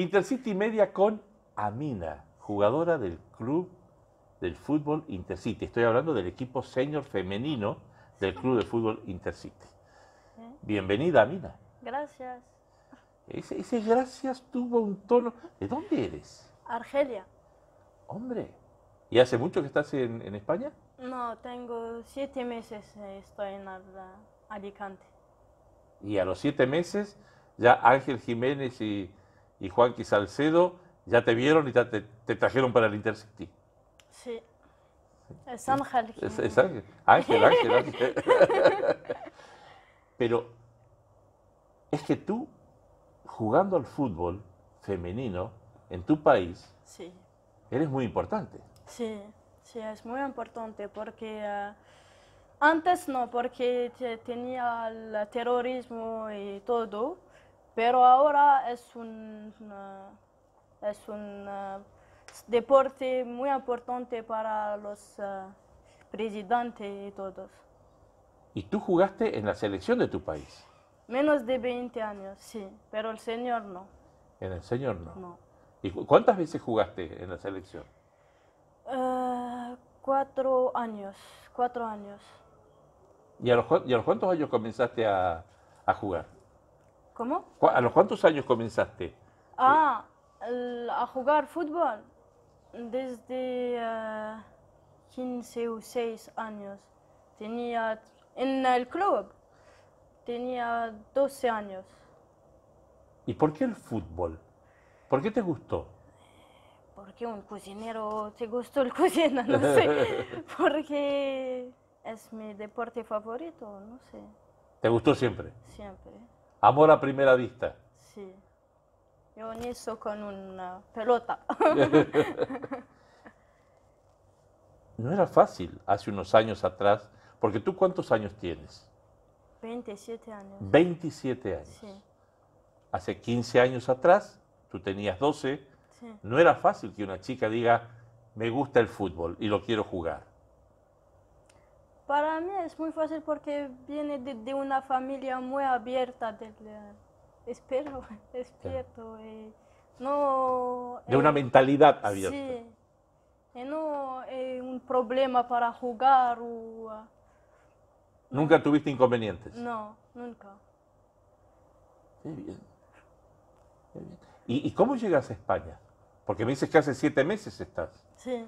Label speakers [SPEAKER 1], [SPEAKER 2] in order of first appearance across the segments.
[SPEAKER 1] Intercity Media con Amina, jugadora del club del fútbol Intercity. Estoy hablando del equipo senior femenino del club de fútbol Intercity. Bienvenida, Amina.
[SPEAKER 2] Gracias.
[SPEAKER 1] Ese, gracias tuvo un tono. ¿De dónde eres? Argelia. Hombre. ¿Y hace mucho que estás en, en España?
[SPEAKER 2] No, tengo siete meses eh, estoy en Alicante.
[SPEAKER 1] Y a los siete meses ya Ángel Jiménez y y Juanqui Salcedo ya te vieron y te, trajeron para el Intercity.
[SPEAKER 2] Sí. Es Ángel. Es, Ángel, Ángel, Ángel. ángel.
[SPEAKER 1] Pero es que tú, jugando al fútbol femenino en tu país, eres muy importante.
[SPEAKER 2] Sí, sí, es muy importante porque ah, antes no, porque tenía el terrorismo y todo pero ahora es un, es un eh, deporte muy importante para los eh, presidentes y todos.
[SPEAKER 1] ¿Y tú jugaste en la selección de tu país?
[SPEAKER 2] Menos de 20 años, sí, pero el señor no.
[SPEAKER 1] ¿En el señor no? No. ¿Y cuántas veces jugaste en la selección?
[SPEAKER 2] Eh, cuatro años, cuatro años.
[SPEAKER 1] ¿Y a los, cuántos años comenzaste a, a jugar? ¿Cómo? ¿A los cuántos años comenzaste?
[SPEAKER 2] Ah, a jugar fútbol desde 15 o 6 años. Tenía en el club, tenía 12 años.
[SPEAKER 1] ¿Y por qué el fútbol? ¿Por qué te gustó?
[SPEAKER 2] Porque un cocinero te gustó el cocina, no sé. Porque es mi deporte favorito, no sé. ¿Te
[SPEAKER 1] gustó siempre? Siempre. Amor a primera vista.
[SPEAKER 2] Sí. Yo eso con una pelota.
[SPEAKER 1] no era fácil hace unos años atrás, porque tú cuántos años tienes?
[SPEAKER 2] 27 años.
[SPEAKER 1] 27 años. Sí. Hace 15 años atrás, tú tenías 12, no era fácil que una chica diga, me gusta el fútbol y lo quiero jugar.
[SPEAKER 2] Para mí es muy fácil porque viene de, una familia muy abierta, espero, despierto. Eh, de una eh, mentalidad abierta. Sí, eh, no es un problema para jugar
[SPEAKER 1] ¿Nunca tuviste inconvenientes?
[SPEAKER 2] No, nunca.
[SPEAKER 1] ¿Y, ¿Y, cómo llegas a España? Porque me dices que hace siete meses estás. Sí.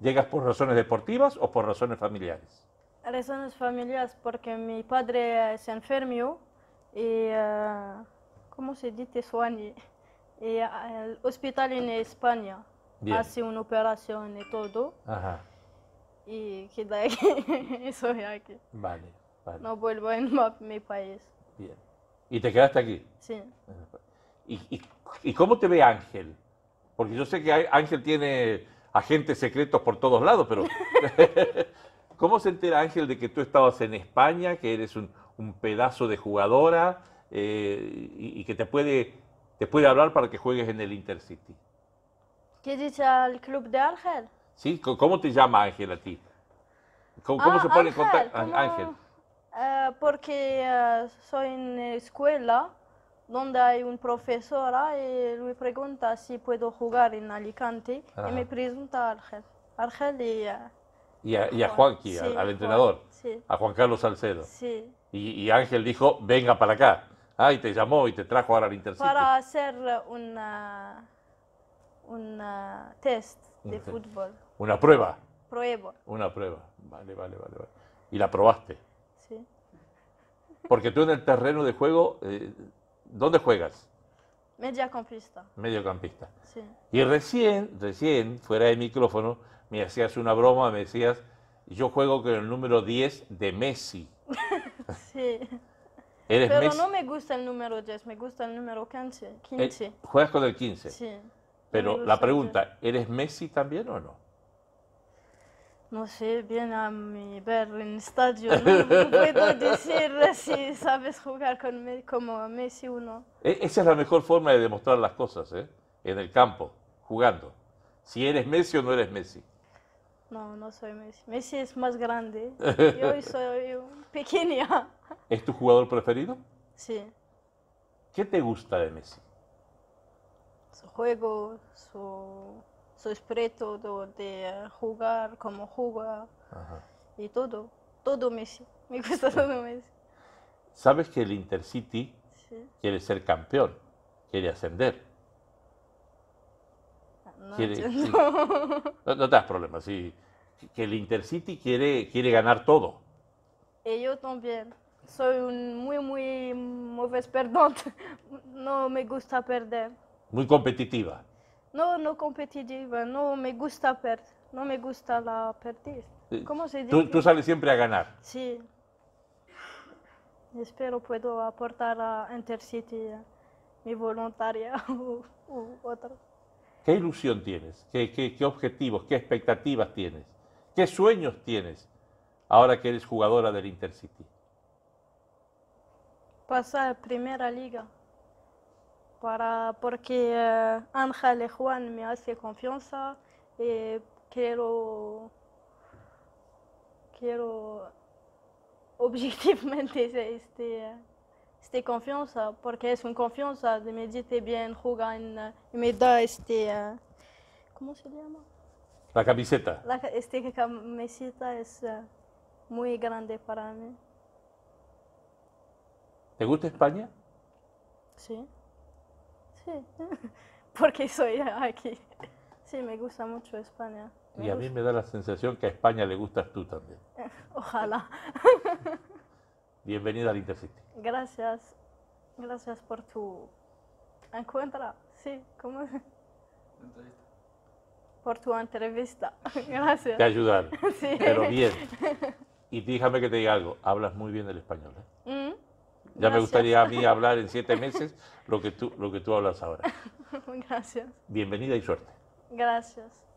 [SPEAKER 1] ¿Llegas por razones deportivas o por razones familiares?
[SPEAKER 2] Razones familiares porque mi padre se enfermó y, eh, ¿cómo se dice? Soñé. Y al eh, hospital en España. Hace una operación y todo. Ajá. Y queda aquí. Soy aquí. Vale, vale. No vuelvo en mi país.
[SPEAKER 1] Bien. ¿Y te quedaste aquí? Sí. ¿Y, y, y cómo te ve Ángel? Porque yo sé que Ángel tiene agentes secretos por todos lados, pero ¿Cómo se entera Ángel de que tú estabas en España, que eres un, pedazo de jugadora eh, y, que te puede, te puede hablar para que juegues en el Intercity?
[SPEAKER 2] ¿Qué dice al club de Ángel?
[SPEAKER 1] Sí, ¿cómo te llama Ángel a ti? ¿Cómo, ah, se pone en contacto? Ángel.
[SPEAKER 2] Eh, porque eh, soy en escuela donde hay un profesora ah, y me pregunta si puedo jugar en Alicante y me pregunta Ángel, Ángel y
[SPEAKER 1] y a, Juanqui, al, entrenador, a Juan Carlos Salcedo. Y, Ángel dijo, venga para acá. Ah, y te llamó y te trajo ahora al Intercity.
[SPEAKER 2] Para hacer un test de fútbol. ¿Una prueba? Prueba.
[SPEAKER 1] Una prueba. Vale, vale, vale. ¿Y la probaste? Sí. Porque tú en el terreno de juego, eh, ¿dónde juegas?
[SPEAKER 2] Mediocampista.
[SPEAKER 1] Mediocampista. Sí. Y recién, recién, fuera de micrófono, me hacías una broma, me decías, yo juego con el número 10 de Messi.
[SPEAKER 2] sí.
[SPEAKER 1] Pero no
[SPEAKER 2] me gusta el número 10, me gusta el número 15. Eh,
[SPEAKER 1] ¿Juegas con el 15? Sí. Pero la pregunta, ¿eres Messi también o no?
[SPEAKER 2] No sé, viene a mi ver en estadio, no, puedo decir si sabes jugar con como Messi o no.
[SPEAKER 1] E, esa es la mejor forma de demostrar las cosas, ¿eh? en el campo, jugando. Si eres Messi o no eres Messi.
[SPEAKER 2] No, no soy Messi. Messi es más grande. Yo soy pequeña.
[SPEAKER 1] ¿Es tu jugador preferido? Sí. ¿Qué te gusta de Messi?
[SPEAKER 2] Su juego, su, su de jugar, cómo juega y todo. Todo Messi. Me gusta todo Messi.
[SPEAKER 1] Sabes que el Intercity quiere ser campeón, quiere ascender
[SPEAKER 2] no,
[SPEAKER 1] no. te das problemas, sí. Que el Intercity quiere, quiere ganar todo.
[SPEAKER 2] Y eh, yo también. Soy un muy, muy Moves perdón No me gusta perder.
[SPEAKER 1] Muy competitiva.
[SPEAKER 2] No, no competitiva. No me gusta perder. No me gusta la perder. ¿Cómo se dice? Tú, tú sales
[SPEAKER 1] siempre a ganar.
[SPEAKER 2] Sí. Espero puedo aportar a Intercity eh, mi voluntaria u, u otra.
[SPEAKER 1] ¿Qué ilusión tienes? ¿Qué, objetivos? ¿Qué expectativas tienes? ¿Qué sueños tienes ahora que eres jugadora del Intercity?
[SPEAKER 2] Pasar a primera liga. Para, porque eh, Ángel y Juan me hacen confianza y eh, quiero, quiero objetivamente este, c'était confianza, porque es una confianza de me bien, jugar en, eh, me da este, eh, ¿cómo se llama?
[SPEAKER 1] La camiseta.
[SPEAKER 2] La, esta camiseta es eh, muy grande para mí.
[SPEAKER 1] ¿Te gusta España?
[SPEAKER 2] Sí, sí, porque soy aquí. Sí, me gusta mucho España.
[SPEAKER 1] y a mí me da la sensación que a España le gustas tú también.
[SPEAKER 2] Ojalá.
[SPEAKER 1] Bienvenida al Intercity.
[SPEAKER 2] Gracias, gracias por tu encuentro, sí, ¿cómo Por tu entrevista, gracias. Te ayudaron, sí. pero bien.
[SPEAKER 1] Y déjame que te diga algo, hablas muy bien el español.
[SPEAKER 2] ¿eh? Mm, ya me gustaría a mí
[SPEAKER 1] hablar en siete meses lo que tú, lo que tú hablas ahora. Gracias. Bienvenida y suerte.
[SPEAKER 2] Gracias.